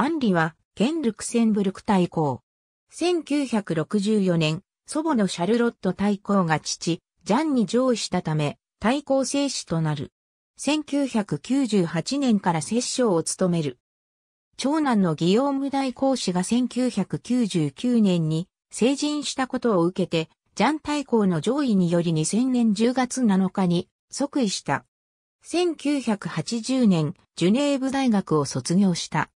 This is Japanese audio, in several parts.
アンリは、ン・ルクセンブルク大公。1964年、祖母のシャルロット大公が父、ジャンに上位したため、大公正史となる。1998年から摂政を務める。長男のギヨーム大公氏が1999年に成人したことを受けて、ジャン大公の上位により2000年10月7日に即位した。1980年、ジュネーブ大学を卒業した。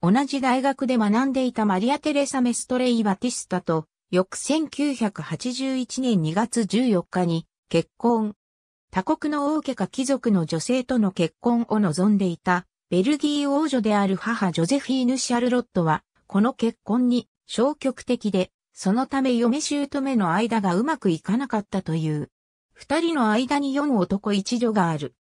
同じ大学で学んでいたマリア・テレサ・メストレイ・バティスタと、翌1981年2月14日に結婚。他国の王家か貴族の女性との結婚を望んでいた、ベルギー王女である母ジョゼフィーヌ・シャルロットは、この結婚に消極的で、そのため嫁姑の間がうまくいかなかったという。二人の間に四男一女がある。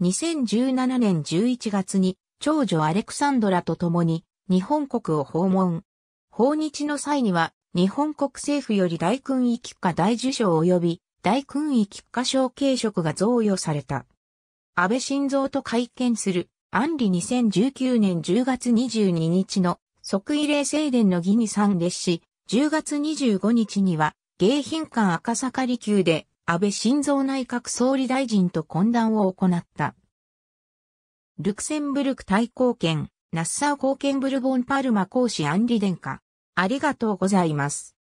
2017年11月に長女アレクサンドラと共に日本国を訪問。訪日の際には日本国政府より大勲位菊花大受賞及び大勲位菊花賞継職が贈与された。安倍晋三と会見する安里2019年10月22日の即位礼正殿の儀に参列し、10月25日には迎賓館赤坂離宮で安倍晋三内閣総理大臣と懇談を行った。ルクセンブルク大公権、ナッサー公献、ブルボンパルマ公使アンリ殿下。ありがとうございます。